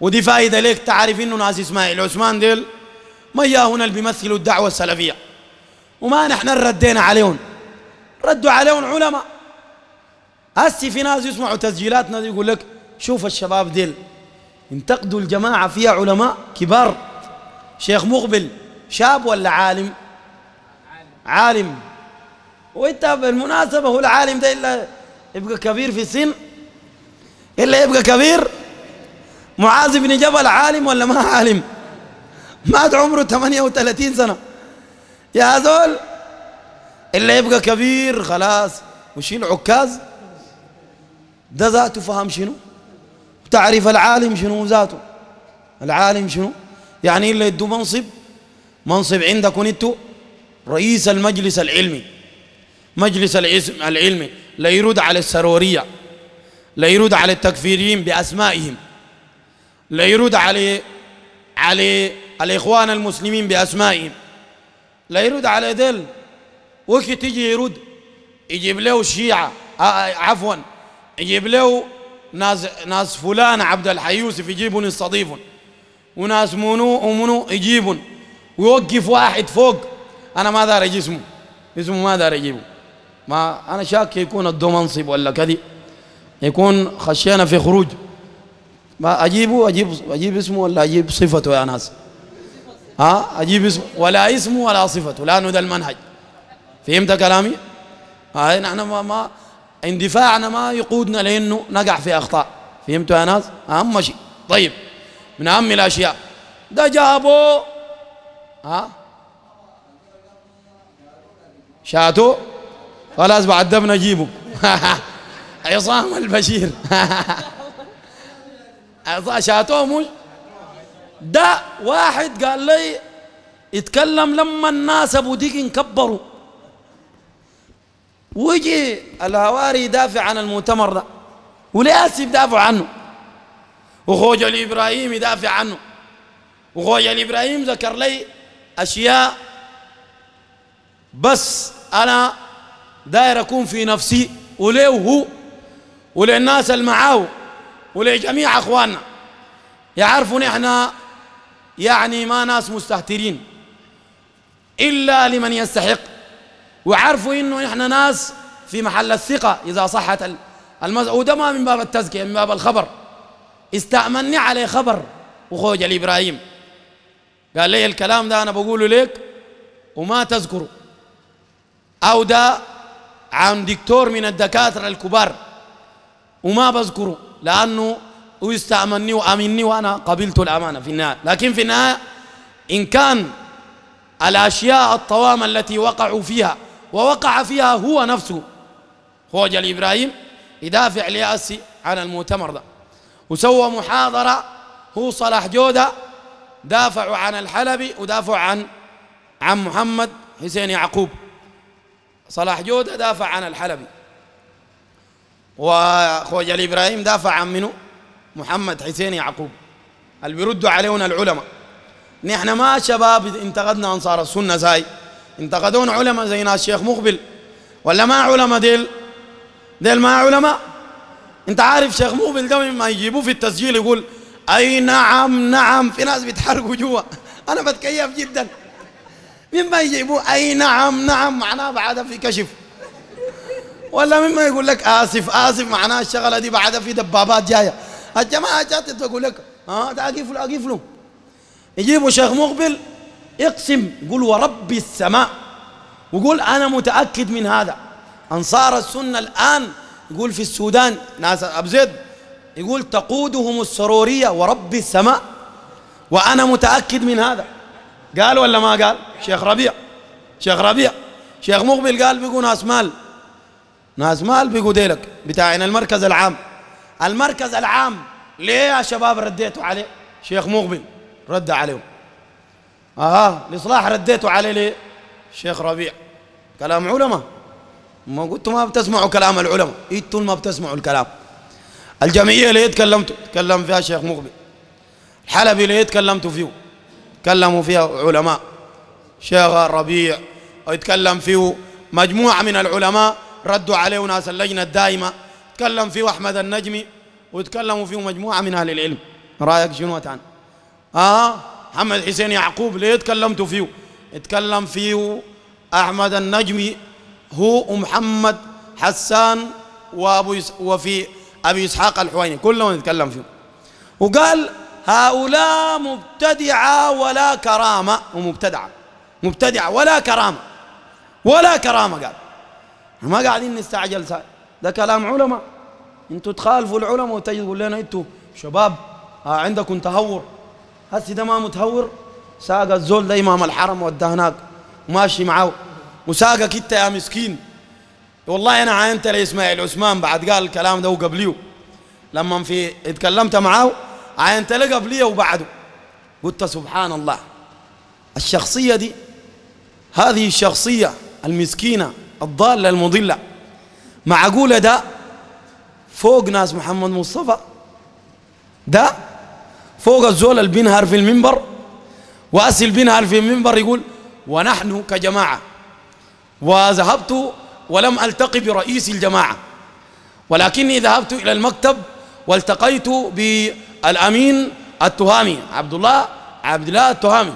ودي فائدة ليك تعرف إنه ناس إسماعيل عثمان ديل ما هنا اللي بيمثلوا الدعوة السلفية وما نحن ردينا عليهم ردوا عليهم علماء هسي في ناس يسمعوا تسجيلاتنا يقول لك شوف الشباب ديل انتقدوا الجماعة فيها علماء كبار شيخ مقبل شاب ولا عالم عالم وانت بالمناسبة هو العالم ده إلا يبقى كبير في السن إلا يبقى كبير معاذ بن جبل عالم ولا ما عالم مات عمره 38 سنة يا هذول اللي يبقى كبير خلاص وشيل عكاز ده ذاته فهم شنو تعرف العالم شنو ذاته العالم شنو يعني اللي يدو منصب منصب عندكم انتو رئيس المجلس العلمي مجلس العلمي لا يرد على السرورية لا يرد على التكفيريين بأسمائهم لا يرد على على الإخوان المسلمين بأسمائهم لا يرد على ذل وقت تجي يرد يجيب له الشيعة آه، آه، عفوا يجيب له ناس ناس فلان عبد الحي يوسف يجيبون يستضيفون وناس منو ومنو يجيبون ويوقف واحد فوق انا ما دار اجي اسمه اسمه ما دار اجيبه ما انا شاك يكون الدو منصب ولا كذي يكون خشينا في خروج ما أجيبه أجيب أجيب اسمه ولا أجيب صفته يا ناس ها أجيب اسمه ولا اسمه ولا صفته لأنه ده المنهج فهمت كلامي؟ هاي نحن ما, ما اندفاعنا ما يقودنا لأنه نقع في أخطاء فهمتوا يا ناس؟ أهم شيء طيب من أهم الأشياء ده جابوا ها شاتو خلاص بعد ده بنجيبه عصام البشير اعضاء شاتوه مش ده واحد قال لي يتكلم لما الناس ابو ديك كبروا ويجي الهواري يدافع عن المؤتمر ده ولياسي يدافع عنه وخوجة الإبراهيم يدافع عنه وخوجة الإبراهيم ذكر لي أشياء بس أنا داير أكون في نفسي وليه هو وللناس المعاو ولجميع اخواننا يعرفوا نحن يعني ما ناس مستهترين الا لمن يستحق وعرفوا انه نحن ناس في محل الثقه اذا صحت المز... وده ما من باب التزكيه من باب الخبر استأمني عليه خبر وخوج الابراهيم قال لي الكلام ده انا بقوله لك وما تذكره او ده عن دكتور من الدكاتره الكبار وما بذكره لأنه هو استأمني وأمني وأنا قبلت الأمانة في النهاية لكن في النهاية إن كان الأشياء الطوام التي وقعوا فيها ووقع فيها هو نفسه هو جل إبراهيم يدافع لياسي عن المؤتمر ده وسوى محاضرة هو صلاح جودة دافعوا عن الحلبي ودافعوا عن عن محمد حسين يعقوب صلاح جودة دافع عن الحلبي وخوجل إبراهيم دافع عن منه محمد حسين يعقوب اللي بيردوا علينا العلماء نحن ما شباب انتقدنا أنصار السنة زي انتقدون علماء زي ناس الشيخ مقبل ولا ما علماء ديل ديل ما علماء انت عارف شيخ مقبل ده ما يجيبوه في التسجيل يقول اي نعم نعم في ناس بيتحركوا جوا انا بتكيف جدا مين ما يجيبوه اي نعم نعم معناه بعد في كشف ولا مما يقول لك اسف اسف معناها الشغله دي بعدها في دبابات جايه الجماعه جات تقول لك اه ده اقيف له اقيف له يجيبوا شيخ مقبل اقسم يقول ورب السماء وقول انا متاكد من هذا انصار السنه الان يقول في السودان ناس زيد يقول تقودهم السروريه ورب السماء وانا متاكد من هذا قال ولا ما قال شيخ ربيع شيخ ربيع شيخ مقبل قال بيقول ناس مال ناس مال البقوا ديلك بتاعنا المركز العام المركز العام ليه يا شباب رديتوا عليه شيخ مقبل رد عليهم اه الاصلاح رديتوا عليه ليه شيخ ربيع كلام علماء ما قلتوا ما بتسمعوا كلام العلماء انتوا ما بتسمعوا الكلام الجمعيه ليه تكلمتوا تكلم فيها شيخ مقبل الحلبي ليه تكلمتوا فيه تكلموا فيها علماء شيخ ربيع ويتكلم فيه مجموعه من العلماء ردوا عليه ناس اللجنة الدائمة تكلم فيه أحمد النجمي وتكلموا فيه مجموعة من أهل العلم رأيك شنو ها آه محمد حسين يعقوب ليه تكلمتوا فيه اتكلم فيه أحمد النجمي هو ومحمد حسان وأبو يس... وفي أبي إسحاق الحويني كلهم يتكلم فيهم وقال هؤلاء مبتدعة ولا كرامة ومبتدعة مبتدعة ولا كرامة ولا كرامة قال ما قاعدين نستعجل ساعة. ده كلام علماء انتوا تخالفوا العلماء وتجي تقول لنا انتوا شباب آه عندكم تهور هسي ده ما متهور ساق الزول ده امام الحرم وداه هناك وماشي معاه وساقك انت يا مسكين والله انا عاينت لاسماعيل عثمان بعد قال الكلام ده وقبليه لما في اتكلمت معاه عاينت له قبليه وبعده قلت سبحان الله الشخصيه دي هذه الشخصيه المسكينه الضالة المضلة معقولة ده فوق ناس محمد مصطفى ده فوق الزول البنهر في المنبر واسل بنهر في المنبر يقول ونحن كجماعة وذهبت ولم التقي برئيس الجماعة ولكني ذهبت إلى المكتب والتقيت بالأمين التهامي عبد الله عبد الله التهامي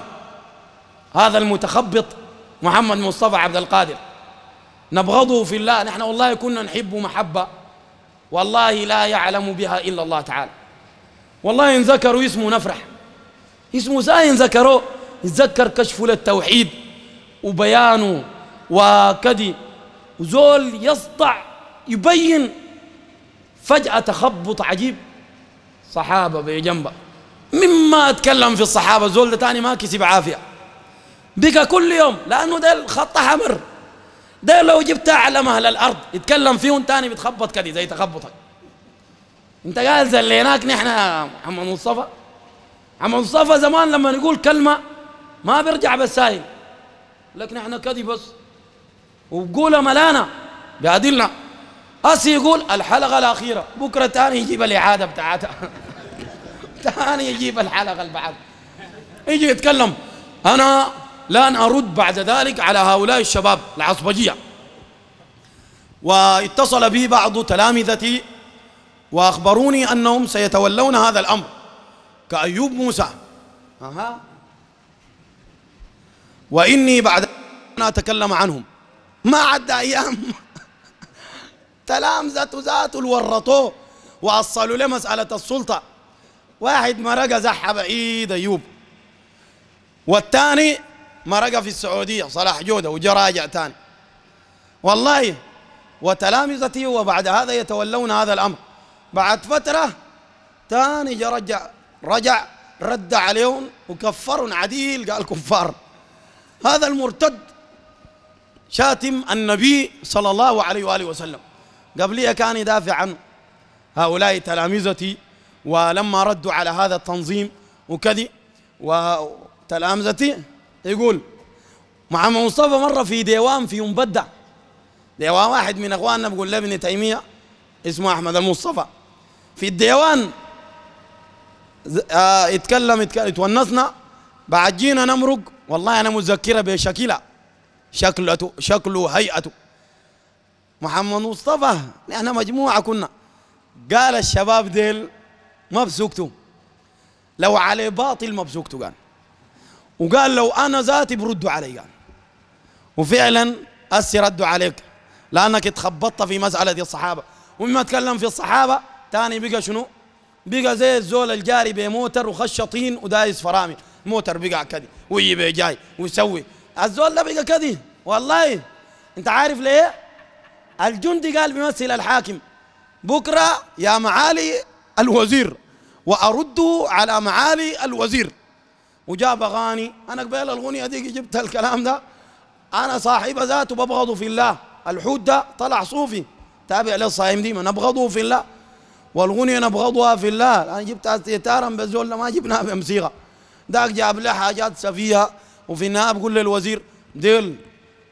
هذا المتخبط محمد مصطفى عبد القادر نبغضه في الله نحن والله كنا نحبه محبة والله لا يعلم بها إلا الله تعالى والله إن ذكروا اسمه نفرح اسمه زاين ذكروا يتذكر كشفه للتوحيد وبيانه وكدي وزول يسطع يبين فجأة تخبط عجيب صحابة بجنبه مما أتكلم في الصحابة زول ده تاني ما كسب عافية بقى كل يوم لأنه ده الخط أحمر ده لو جبت اعلم اهل الارض يتكلم فيهم تاني بتخبط كده زي تخبطك انت قال زليناك نحن عم مصطفى عم مصطفى زمان لما نقول كلمه ما بيرجع بسايل لك نحن كذي بس وبقولها ملانه بعدلنا أسي يقول الحلقة الأخيرة بكرة تاني يجيب الإعادة بتاعتها تاني يجيب الحلقة اللي بعد يجي يتكلم أنا لن أرد بعد ذلك على هؤلاء الشباب العصبجية واتصل بي بعض تلامذتي وأخبروني أنهم سيتولون هذا الأمر كأيوب موسى أها وإني بعد أن أتكلم عنهم ما عدى أيام تلامذة ذات الورطو وأصلوا لمسألة مسألة السلطة واحد مرق زحى بعيد أيوب والثاني مرقة في السعودية صلاح جودة وجا راجع تاني والله وتلامذتي وبعد هذا يتولون هذا الأمر بعد فترة تاني جا رجع رجع رد عليهم وكفرهم عديل قال كفار هذا المرتد شاتم النبي صلى الله عليه وآله وسلم قبليه كان يدافع عن هؤلاء تلامذتي ولما ردوا على هذا التنظيم وكذي وتلامذتي يقول مع مصطفى مره في ديوان في مبدع ديوان واحد من اخواننا بقول لابن تيميه اسمه احمد المصطفى في الديوان اتكلم آه، يتكلم اتونسنا بعد جينا نمرق والله انا مذكره بشكله شكلته شكله هيئته محمد مصطفى احنا مجموعه كنا قال الشباب ديل ما بسكتوا لو عليه باطل ما بسكتوا قال وقال لو أنا ذاتي بردوا علي يعني. وفعلا هسي ردوا عليك لأنك اتخبطت في مسألة الصحابة ومما تكلم في الصحابة ثاني بقى شنو بقى زي الزول الجاري بموتر وخش طين ودايس فرامل موتر بقى كذي ويجيب جاي ويسوي الزول ده بقى كذي والله انت عارف ليه الجندي قال بيمثل الحاكم بكرة يا معالي الوزير وأرده على معالي الوزير وجاب اغاني انا قبل الاغنيه دي جبت الكلام ده انا صاحبها ذاته ببغضه في الله الحوت ده طلع صوفي تابع للصايم دي ما نبغضه في الله والاغنيه نبغضها في الله انا جبتها تيتارا بزول ما جبناها بمسيغه داك جاب لي حاجات سفية وفي النهايه بقول للوزير ديل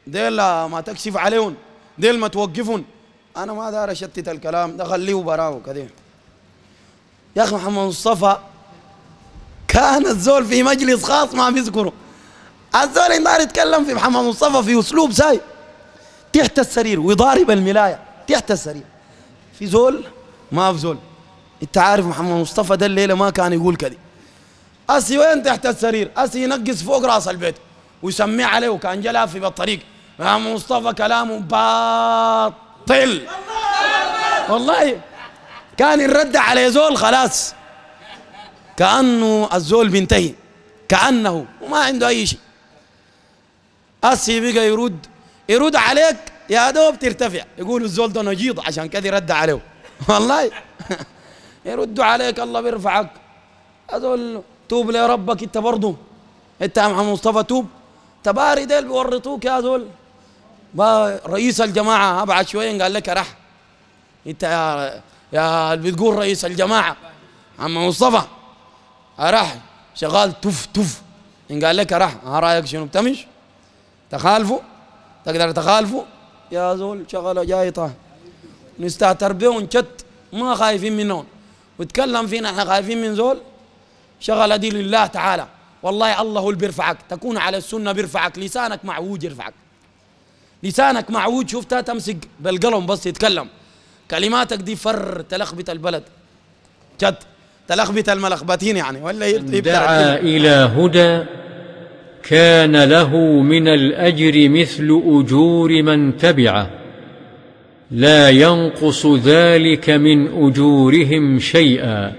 ديل ما تكشف عليهم ديل ما توقفهم انا ما دار اشتت الكلام ده خليه براه كده يا اخي محمد مصطفى كان الزول في مجلس خاص ما بيذكره الزول النهار يتكلم في محمد مصطفى في اسلوب ساي تحت السرير ويضارب الملايه تحت السرير في زول ما في زول انت عارف محمد مصطفى ده الليله ما كان يقول كذي اسي وين تحت السرير اسي ينقص فوق راس البيت ويسميه عليه وكان جلا في بالطريق محمد مصطفى كلامه باطل والله كان يرد على زول خلاص كأنه الزول بينتهي كأنه وما عنده أي شيء أسي بقى يرد يرد عليك يا دوب ترتفع يقول الزول ده نجيض عشان كده رد عليه والله يرد عليك الله بيرفعك هذول توب لي ربك انت برضه انت يا محمد مصطفى توب تباري ديل بيورطوك يا هذول رئيس الجماعه ابعد شويه قال لك راح انت يا يا اللي بتقول رئيس الجماعه محمد مصطفى راح شغال تف تف إن قال لك راح ها رأيك شنو بتمش تخالفه تقدر تخالفه يا زول شغلة جاي طه نستهتر به ونشت ما خايفين منهم وتكلم فينا احنا خايفين من زول شغلة دي لله تعالى والله الله هو اللي بيرفعك تكون على السنة بيرفعك لسانك معوج يرفعك لسانك معوج شفتها تمسك بالقلم بس يتكلم كلماتك دي فر تلخبط البلد جد تلخبط الملخبطين يعني ولا دعا إلى هدى كان له من الأجر مثل أجور من تبعه لا ينقص ذلك من أجورهم شيئا